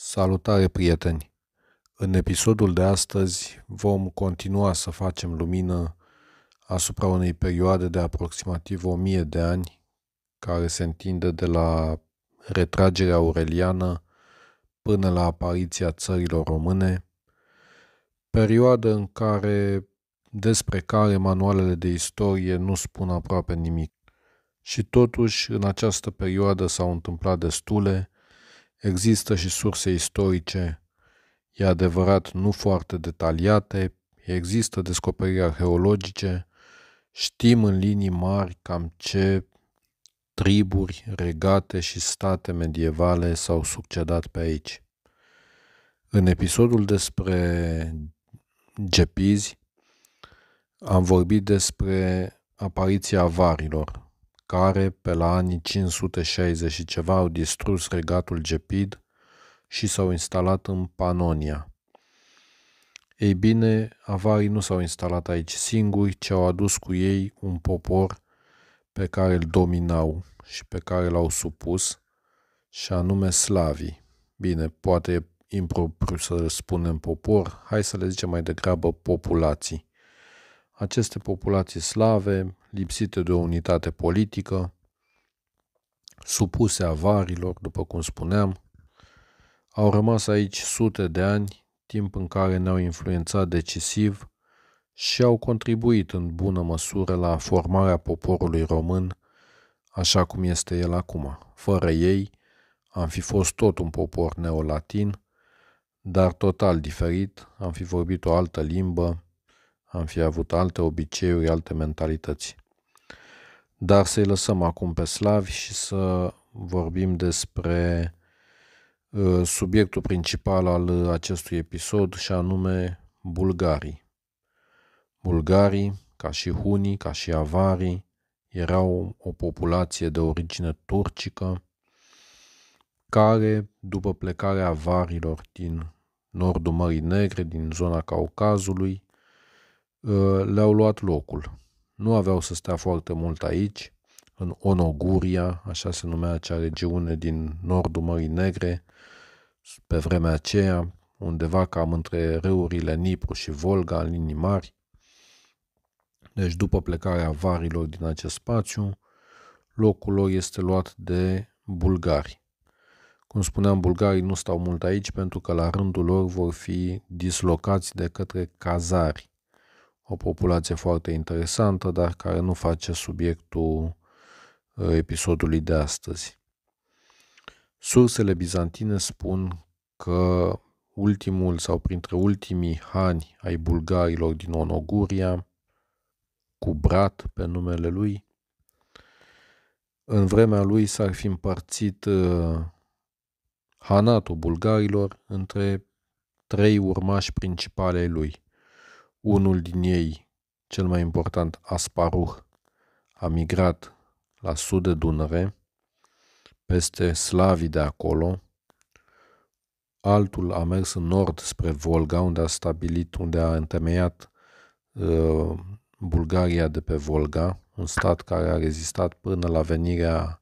Salutare, prieteni! În episodul de astăzi vom continua să facem lumină asupra unei perioade de aproximativ 1000 de ani care se întinde de la retragerea aureliană până la apariția țărilor române, perioadă în care despre care manualele de istorie nu spun aproape nimic. Și totuși, în această perioadă s-au întâmplat destule, Există și surse istorice, e adevărat nu foarte detaliate, există descoperiri arheologice, știm în linii mari cam ce triburi, regate și state medievale s-au succedat pe aici. În episodul despre gepizi am vorbit despre apariția avarilor, care, pe la anii 560 și ceva, au distrus regatul Gepid și s-au instalat în Panonia. Ei bine, avarii nu s-au instalat aici singuri, ci au adus cu ei un popor pe care îl dominau și pe care l-au supus, și anume slavii. Bine, poate e impropriu să spunem popor, hai să le zicem mai degrabă populații aceste populații slave, lipsite de o unitate politică, supuse avarilor, după cum spuneam, au rămas aici sute de ani, timp în care ne-au influențat decisiv și au contribuit în bună măsură la formarea poporului român așa cum este el acum. Fără ei, am fi fost tot un popor neolatin, dar total diferit, am fi vorbit o altă limbă, am fi avut alte obiceiuri, alte mentalități. Dar să-i lăsăm acum pe slavi și să vorbim despre ă, subiectul principal al acestui episod și anume bulgarii. Bulgarii, ca și hunii, ca și avarii, erau o populație de origine turcică care, după plecarea avarilor din nordul Mării Negre, din zona Caucazului, Uh, le-au luat locul. Nu aveau să stea foarte mult aici, în Onoguria, așa se numea acea regiune din nordul Mării Negre, pe vremea aceea, undeva cam între râurile Nipru și Volga, în linii mari. Deci după plecarea varilor din acest spațiu, locul lor este luat de bulgari. Cum spuneam, bulgarii nu stau mult aici pentru că la rândul lor vor fi dislocați de către cazari, o populație foarte interesantă, dar care nu face subiectul uh, episodului de astăzi. Sursele bizantine spun că ultimul sau printre ultimii hani ai bulgarilor din Onoguria, cu brat pe numele lui, în vremea lui s-ar fi împărțit uh, hanatul bulgarilor între trei urmași principale lui – unul din ei, cel mai important, Asparuh, a migrat la sud de Dunăre, peste slavii de acolo. Altul a mers în nord spre Volga, unde a stabilit, unde a întemeiat uh, Bulgaria de pe Volga, un stat care a rezistat până la venirea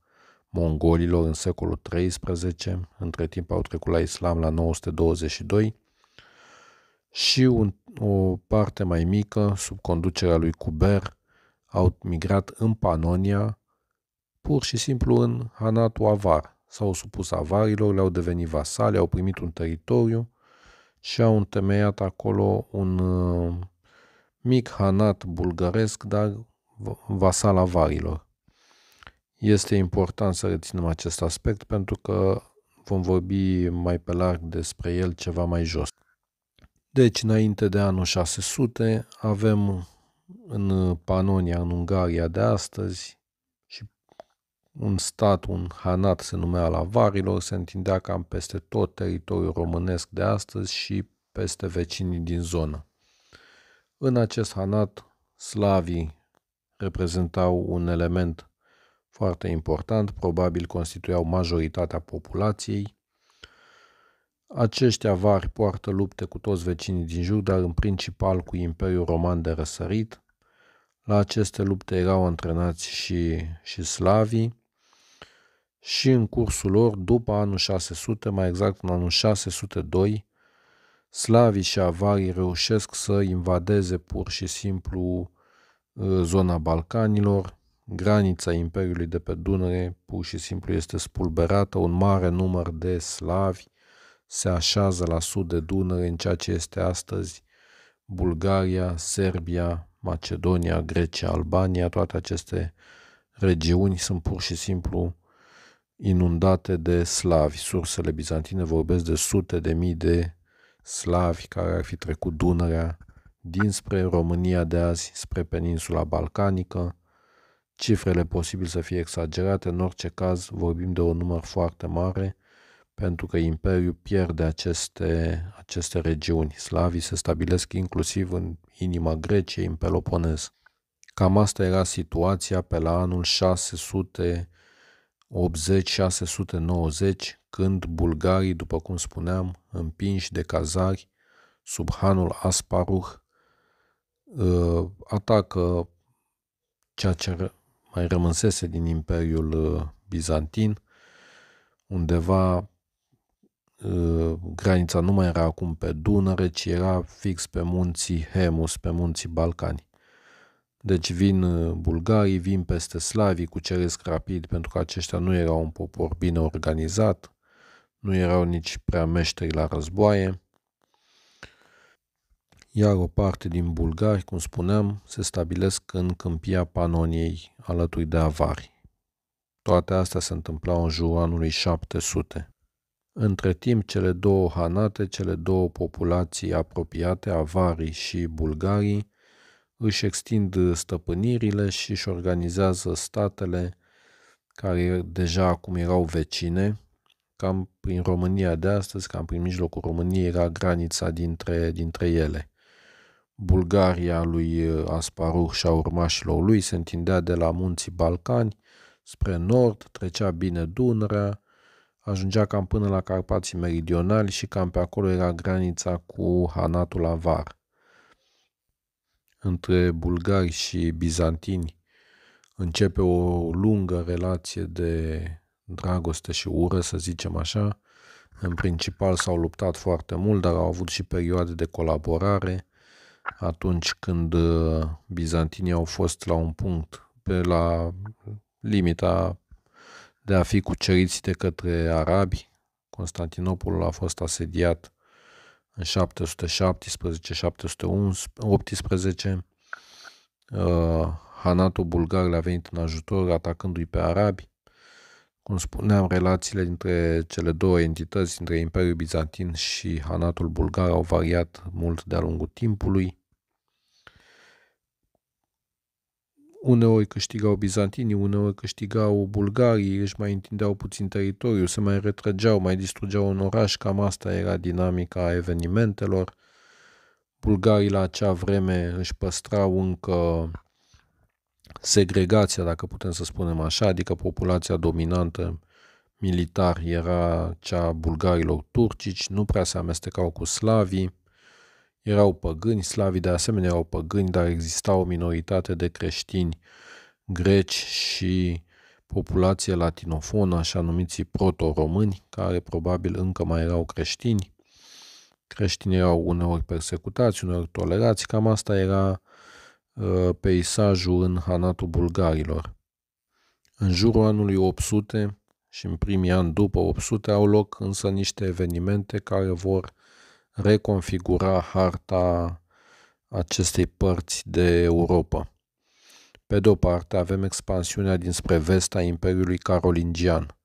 mongolilor în secolul XIII, între timp au trecut la islam la 922, și un, o parte mai mică, sub conducerea lui Cuber, au migrat în Panonia, pur și simplu în Hanatul Avar. S-au supus avarilor, le-au devenit vasale, au primit un teritoriu și au întemeiat acolo un uh, mic hanat bulgăresc, dar vasal avarilor. Este important să reținem acest aspect pentru că vom vorbi mai pe larg despre el ceva mai jos. Deci, înainte de anul 600, avem în Panonia, în Ungaria de astăzi, și un stat, un hanat se numea la Varilor, se întindea cam peste tot teritoriul românesc de astăzi și peste vecinii din zonă. În acest hanat, slavii reprezentau un element foarte important, probabil constituiau majoritatea populației, acești avari poartă lupte cu toți vecinii din jur, dar în principal cu Imperiul Roman de răsărit. La aceste lupte erau antrenați și, și slavii și în cursul lor, după anul 600, mai exact în anul 602, slavii și avarii reușesc să invadeze pur și simplu ă, zona Balcanilor, granița Imperiului de pe Dunăre pur și simplu este spulberată, un mare număr de slavi se așează la sud de Dunăre în ceea ce este astăzi Bulgaria, Serbia, Macedonia, Grecia, Albania, toate aceste regiuni sunt pur și simplu inundate de slavi. Sursele bizantine vorbesc de sute de mii de slavi care ar fi trecut Dunărea dinspre România de azi spre peninsula balcanică. Cifrele posibil să fie exagerate, în orice caz vorbim de un număr foarte mare pentru că Imperiul pierde aceste, aceste regiuni. Slavii se stabilesc inclusiv în inima Greciei, în Peloponez. Cam asta era situația pe la anul 680-690, când bulgarii, după cum spuneam, împinși de cazari sub hanul Asparuh, uh, atacă ceea ce mai rămânsese din Imperiul uh, Bizantin, undeva Uh, granița nu mai era acum pe Dunăre, ci era fix pe munții Hemus, pe munții Balcani. Deci vin uh, bulgarii, vin peste slavii, cuceresc rapid, pentru că aceștia nu erau un popor bine organizat, nu erau nici prea meșteri la războaie. Iar o parte din bulgari, cum spuneam, se stabilesc în câmpia Panoniei, alături de avari. Toate astea se întâmplau în jurul anului 700. Între timp, cele două hanate, cele două populații apropiate, avarii și bulgarii, își extind stăpânirile și își organizează statele care deja acum erau vecine, cam prin România de astăzi, cam prin mijlocul României era granița dintre, dintre ele. Bulgaria lui Asparuh și a urmașilor lui se întindea de la munții Balcani spre nord, trecea bine Dunărea, ajungea cam până la Carpații Meridionali și cam pe acolo era granița cu Hanatul Avar. Între bulgari și bizantini începe o lungă relație de dragoste și ură, să zicem așa. În principal s-au luptat foarte mult, dar au avut și perioade de colaborare atunci când uh, bizantinii au fost la un punct pe la limita de a fi cuceriți de către arabi. Constantinopolul a fost asediat în 717-718. Uh, Hanatul bulgar le-a venit în ajutor atacându-i pe arabi. Cum spuneam, relațiile dintre cele două entități, dintre Imperiul Bizantin și Hanatul bulgar, au variat mult de-a lungul timpului. uneori câștigau bizantinii, uneori câștigau bulgarii, își mai întindeau puțin teritoriul, se mai retrăgeau, mai distrugeau un oraș, cam asta era dinamica evenimentelor. Bulgarii la acea vreme își păstrau încă segregația, dacă putem să spunem așa, adică populația dominantă militar era cea a bulgarilor turcici, nu prea se amestecau cu slavii, erau păgâni, slavii de asemenea erau păgâni, dar exista o minoritate de creștini greci și populație latinofonă, așa numiții proto-români, care probabil încă mai erau creștini. Creștinii erau uneori persecutați, uneori tolerați, cam asta era uh, peisajul în Hanatul Bulgarilor. În jurul anului 800 și în primii ani după 800 au loc însă niște evenimente care vor reconfigura harta acestei părți de Europa. Pe de o parte, avem expansiunea dinspre vest a Imperiului Carolingian,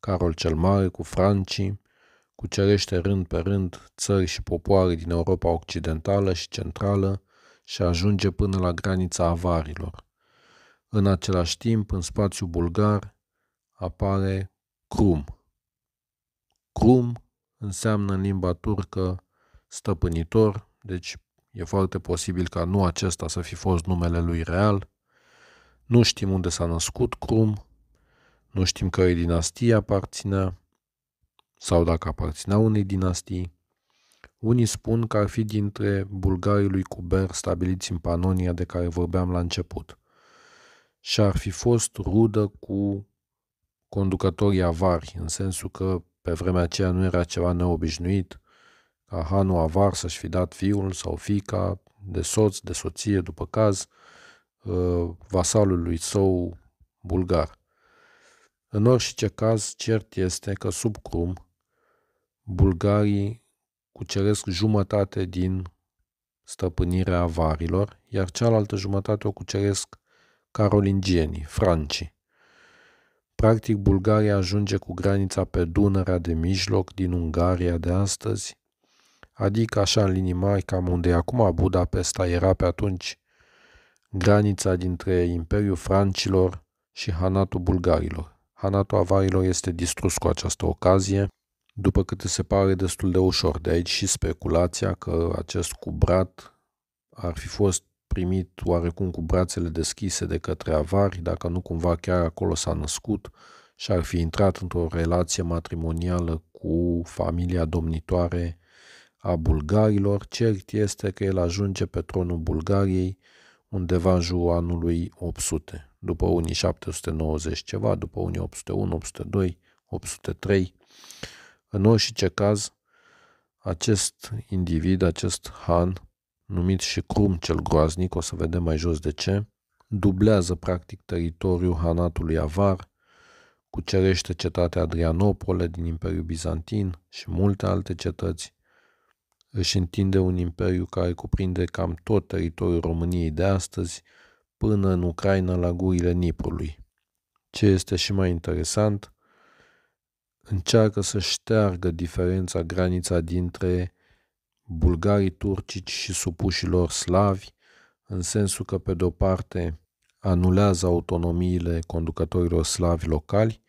Carol cel Mare cu francii, cucerește rând pe rând țări și popoare din Europa Occidentală și Centrală și ajunge până la granița avarilor. În același timp, în spațiu bulgar, apare Crum. Crum înseamnă în limba turcă stăpânitor, deci e foarte posibil ca nu acesta să fi fost numele lui real. Nu știm unde s-a născut Crum, nu știm cărei dinastie aparținea sau dacă aparținea unei dinastii. Unii spun că ar fi dintre bulgarii lui Cuber stabiliți în Panonia de care vorbeam la început și ar fi fost rudă cu conducătorii avari, în sensul că pe vremea aceea nu era ceva neobișnuit, ca Hanu Avar să-și fi dat fiul sau fica de soț, de soție, după caz, uh, vasalului său bulgar. În orice caz, cert este că sub crum, bulgarii cuceresc jumătate din stăpânirea avarilor, iar cealaltă jumătate o cuceresc carolingienii, francii. Practic, Bulgaria ajunge cu granița pe Dunărea de mijloc din Ungaria de astăzi, adică așa în linii mari, cam unde acum Budapesta era pe atunci granița dintre Imperiul Francilor și Hanatul Bulgarilor. Hanatul Avarilor este distrus cu această ocazie, după câte se pare destul de ușor. De aici și speculația că acest cubrat ar fi fost primit oarecum cu brațele deschise de către avari, dacă nu cumva chiar acolo s-a născut și ar fi intrat într-o relație matrimonială cu familia domnitoare a bulgarilor. Cert este că el ajunge pe tronul Bulgariei undeva în jurul anului 800, după unii 790 ceva, după unii 801, 802, 803. În orice caz, acest individ, acest han, numit și Crum cel groaznic, o să vedem mai jos de ce, dublează practic teritoriul hanatului avar, cucerește cetatea Adrianopole din Imperiul Bizantin și multe alte cetăți, își întinde un imperiu care cuprinde cam tot teritoriul României de astăzi, până în Ucraina la gurile Niprului. Ce este și mai interesant, încearcă să șteargă diferența granița dintre bulgarii turcici și supușilor slavi, în sensul că, pe de-o parte, anulează autonomiile conducătorilor slavi locali,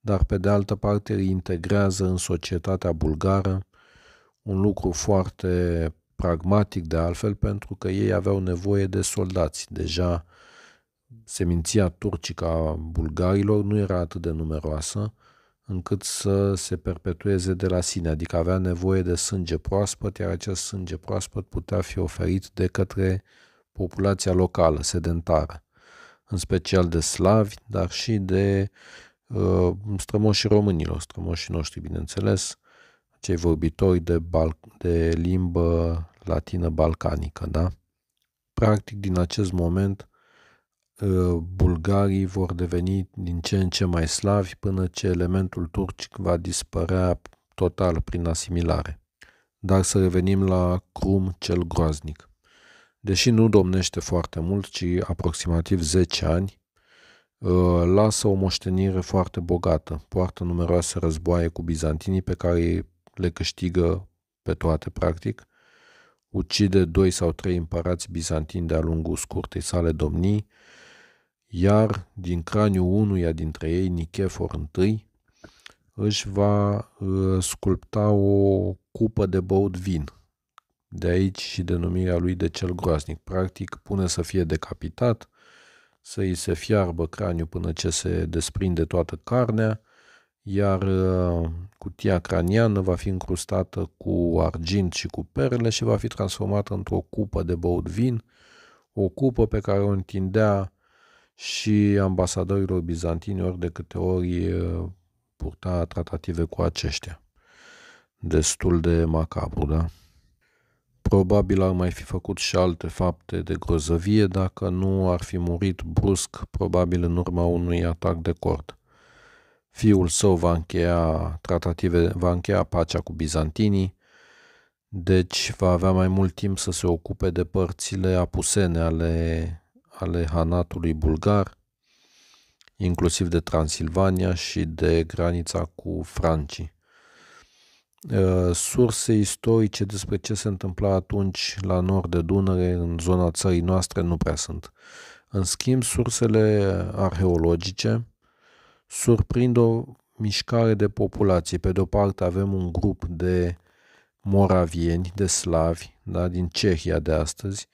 dar pe de altă parte îi integrează în societatea bulgară, un lucru foarte pragmatic de altfel, pentru că ei aveau nevoie de soldați. Deja seminția turcică a bulgarilor nu era atât de numeroasă încât să se perpetueze de la sine, adică avea nevoie de sânge proaspăt, iar acest sânge proaspăt putea fi oferit de către populația locală, sedentară, în special de slavi, dar și de uh, strămoșii românilor, strămoșii noștri, bineînțeles, cei vorbitori de, bal- de limbă latină balcanică, da? Practic, din acest moment, ă, bulgarii vor deveni din ce în ce mai slavi până ce elementul turcic va dispărea total prin asimilare. Dar să revenim la Crum cel groaznic. Deși nu domnește foarte mult, ci aproximativ 10 ani, ă, lasă o moștenire foarte bogată, poartă numeroase războaie cu bizantinii pe care le câștigă pe toate, practic, ucide doi sau trei împărați bizantini de-a lungul scurtei sale domnii, iar din craniu unuia dintre ei, Nichefor I, își va uh, sculpta o cupă de băut vin. De aici și denumirea lui de cel groaznic. Practic, pune să fie decapitat, să îi se fiarbă craniu până ce se desprinde toată carnea, iar uh, cutia craniană va fi încrustată cu argint și cu perle și va fi transformată într-o cupă de băut vin, o cupă pe care o întindea și ambasadorilor bizantini ori de câte ori purta tratative cu aceștia. Destul de macabru, da? Probabil ar mai fi făcut și alte fapte de grozăvie dacă nu ar fi murit brusc, probabil în urma unui atac de cord. Fiul său va încheia tratative, va încheia pacea cu bizantinii, deci va avea mai mult timp să se ocupe de părțile apusene ale, ale hanatului bulgar, inclusiv de Transilvania și de granița cu Francii. Uh, surse istorice despre ce se întâmpla atunci la nord de Dunăre, în zona țării noastre, nu prea sunt. În schimb, sursele arheologice surprind o mișcare de populație. Pe de o parte avem un grup de moravieni, de slavi, da, din Cehia de astăzi,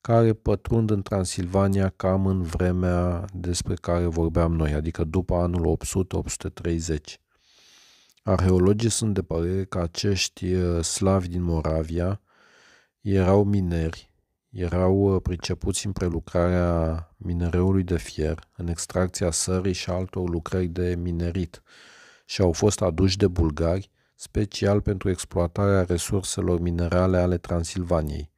care pătrund în Transilvania cam în vremea despre care vorbeam noi, adică după anul 800-830. Arheologii sunt de părere că acești uh, slavi din Moravia erau mineri erau uh, pricepuți în prelucrarea minereului de fier, în extracția sării și altor lucrări de minerit și au fost aduși de bulgari, special pentru exploatarea resurselor minerale ale Transilvaniei.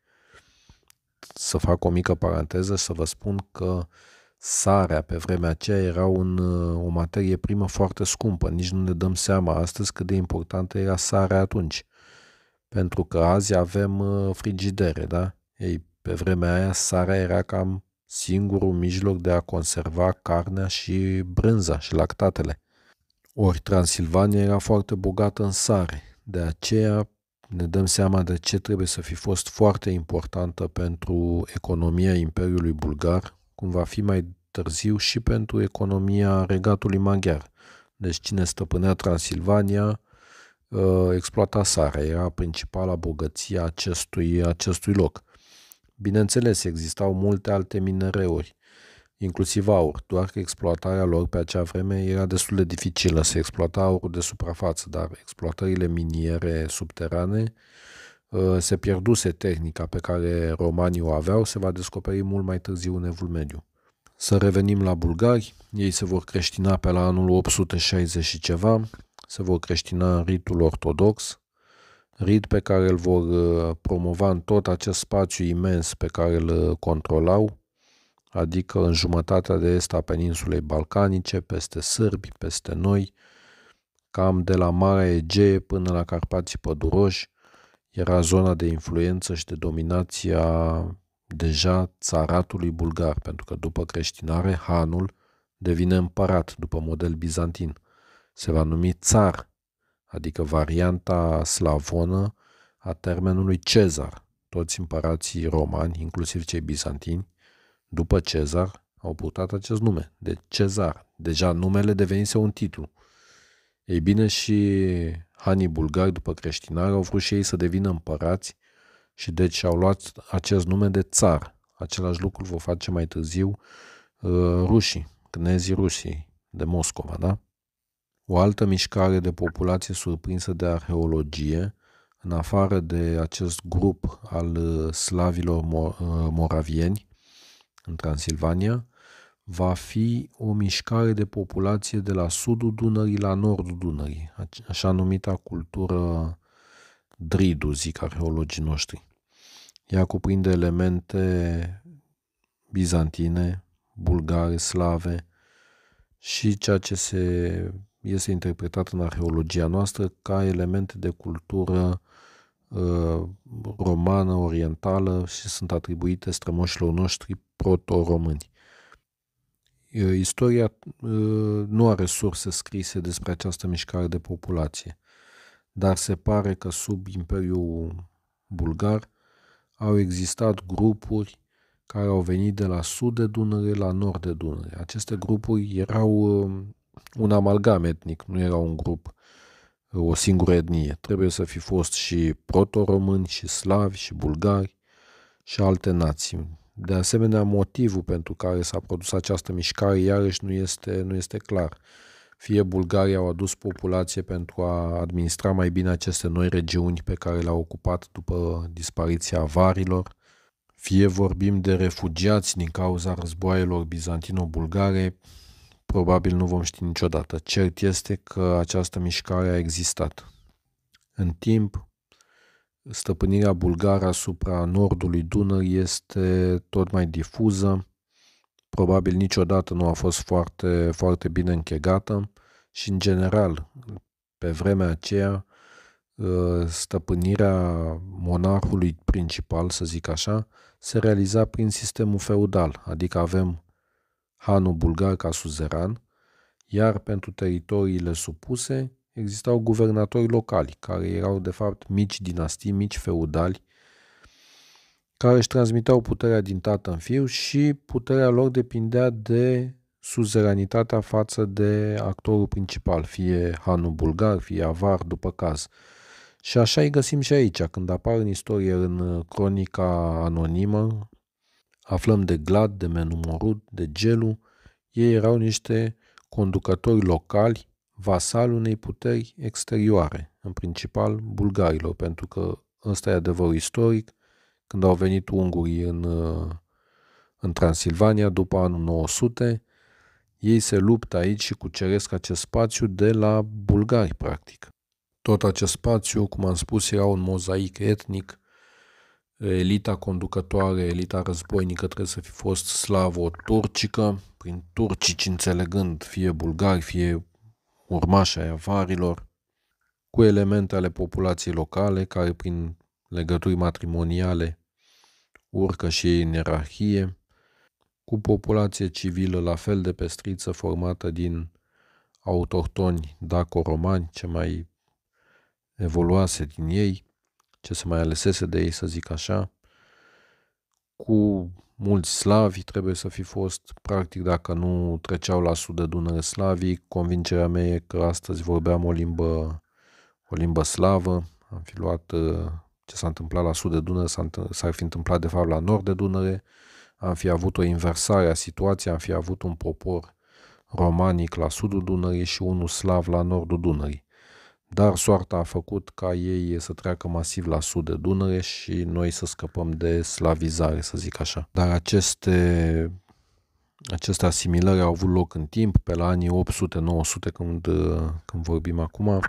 Să fac o mică paranteză să vă spun că sarea pe vremea aceea era un, uh, o materie primă foarte scumpă, nici nu ne dăm seama astăzi cât de importantă era sarea atunci. Pentru că azi avem uh, frigidere, da? Ei, pe vremea aia, sarea era cam singurul mijloc de a conserva carnea și brânza și lactatele. Ori Transilvania era foarte bogată în sare, de aceea ne dăm seama de ce trebuie să fi fost foarte importantă pentru economia Imperiului Bulgar, cum va fi mai târziu și pentru economia regatului maghiar. Deci cine stăpânea Transilvania ă, exploata sarea, era principala bogăție acestui, acestui loc. Bineînțeles, existau multe alte minereuri, inclusiv aur, doar că exploatarea lor pe acea vreme era destul de dificilă. să exploata aurul de suprafață, dar exploatările miniere subterane ă, se pierduse tehnica pe care romanii o aveau, se va descoperi mult mai târziu în Evul Mediu. Să revenim la bulgari, ei se vor creștina pe la anul 860 și ceva, se vor creștina în ritul ortodox, rid pe care îl vor uh, promova în tot acest spațiu imens pe care îl uh, controlau, adică în jumătatea de est a peninsulei balcanice, peste sârbi, peste noi, cam de la Marea Egee până la Carpații Păduroși, era zona de influență și de dominație a deja țaratului bulgar, pentru că după creștinare, hanul devine împărat după model bizantin. Se va numi țar adică varianta slavonă a termenului Cezar. Toți împărații romani, inclusiv cei bizantini, după Cezar, au purtat acest nume, de Cezar. Deja numele devenise un titlu. Ei bine, și hanii bulgari după creștinare au vrut și ei să devină împărați și deci au luat acest nume de țar. Același lucru vor face mai târziu uh, rușii, cnezii rușii de Moscova, da? O altă mișcare de populație surprinsă de arheologie, în afară de acest grup al uh, slavilor uh, moravieni în Transilvania, va fi o mișcare de populație de la sudul Dunării la nordul Dunării, așa numita cultură dridu, zic arheologii noștri. Ea cuprinde elemente bizantine, bulgare, slave și ceea ce se este interpretat în arheologia noastră ca element de cultură uh, romană, orientală și sunt atribuite strămoșilor noștri proto-români. Uh, istoria uh, nu are surse scrise despre această mișcare de populație, dar se pare că sub Imperiul Bulgar au existat grupuri care au venit de la sud de Dunăre la nord de Dunăre. Aceste grupuri erau un amalgam etnic, nu era un grup, o singură etnie. Trebuie să fi fost și proto-români, și slavi, și bulgari, și alte nații. De asemenea, motivul pentru care s-a produs această mișcare iarăși nu este, nu este clar. Fie bulgarii au adus populație pentru a administra mai bine aceste noi regiuni pe care le-au ocupat după dispariția avarilor, fie vorbim de refugiați din cauza războaielor bizantino-bulgare, probabil nu vom ști niciodată. Cert este că această mișcare a existat. În timp, stăpânirea bulgară asupra nordului Dunării este tot mai difuză, probabil niciodată nu a fost foarte, foarte bine închegată și, în general, pe vremea aceea, ă, stăpânirea monarhului principal, să zic așa, se realiza prin sistemul feudal, adică avem hanul bulgar ca suzeran, iar pentru teritoriile supuse existau guvernatori locali, care erau de fapt mici dinastii, mici feudali, care își transmiteau puterea din tată în fiu și puterea lor depindea de suzeranitatea față de actorul principal, fie hanul bulgar, fie avar, după caz. Și așa îi găsim și aici, când apar în istorie, în cronica anonimă, Aflăm de Glad, de menumorut, de Gelu. Ei erau niște conducători locali, vasali unei puteri exterioare, în principal bulgarilor, pentru că ăsta e adevărul istoric. Când au venit ungurii în, în Transilvania după anul 900, ei se luptă aici și cuceresc acest spațiu de la bulgari, practic. Tot acest spațiu, cum am spus, era un mozaic etnic elita conducătoare, elita războinică trebuie să fi fost slavo-turcică, prin turcici înțelegând fie bulgari, fie urmași ai avarilor, cu elemente ale populației locale care prin legături matrimoniale urcă și ei în ierarhie, cu populație civilă la fel de pestriță formată din autohtoni dacoromani, ce mai evoluase din ei, ce se mai alesese de ei, să zic așa. Cu mulți slavi trebuie să fi fost, practic dacă nu treceau la sud de Dunăre slavii, convingerea mea e că astăzi vorbeam o limbă, o limbă slavă, am fi luat uh, ce s-a întâmplat la sud de Dunăre, s-ar fi întâmplat de fapt la nord de Dunăre, am fi avut o inversare a situației, am fi avut un popor romanic la sudul Dunării și unul slav la nordul Dunării dar soarta a făcut ca ei să treacă masiv la sud de Dunăre și noi să scăpăm de slavizare, să zic așa. Dar aceste, aceste asimilări au avut loc în timp, pe la anii 800-900, când, când vorbim acum, uh,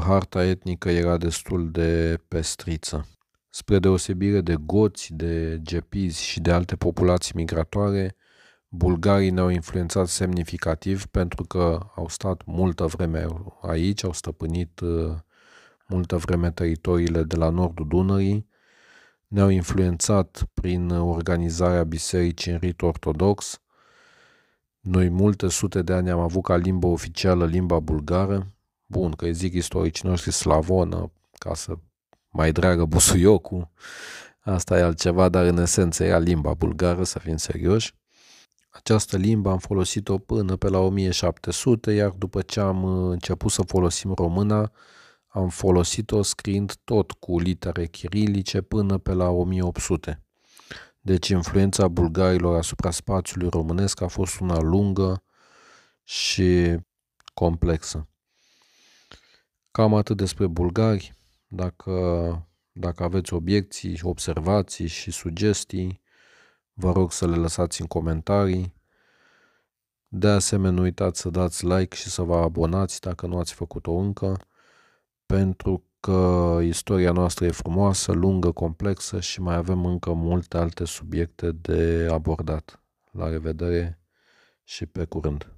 harta etnică era destul de pestriță. Spre deosebire de goți, de gepizi și de alte populații migratoare, bulgarii ne-au influențat semnificativ pentru că au stat multă vreme aici, au stăpânit uh, multă vreme teritoriile de la nordul Dunării, ne-au influențat prin organizarea bisericii în rit ortodox. Noi multe sute de ani am avut ca limbă oficială limba bulgară. Bun, că zic istoricii noștri slavonă, ca să mai dragă busuiocul. Asta e altceva, dar în esență era limba bulgară, să fim serioși. Această limbă am folosit-o până pe la 1700, iar după ce am uh, început să folosim româna, am folosit-o scriind tot cu litere chirilice până pe la 1800. Deci influența bulgarilor asupra spațiului românesc a fost una lungă și complexă. Cam atât despre bulgari. Dacă, dacă aveți obiecții, observații și sugestii, Vă rog să le lăsați în comentarii. De asemenea, nu uitați să dați like și să vă abonați dacă nu ați făcut-o încă, pentru că istoria noastră e frumoasă, lungă, complexă și mai avem încă multe alte subiecte de abordat. La revedere și pe curând!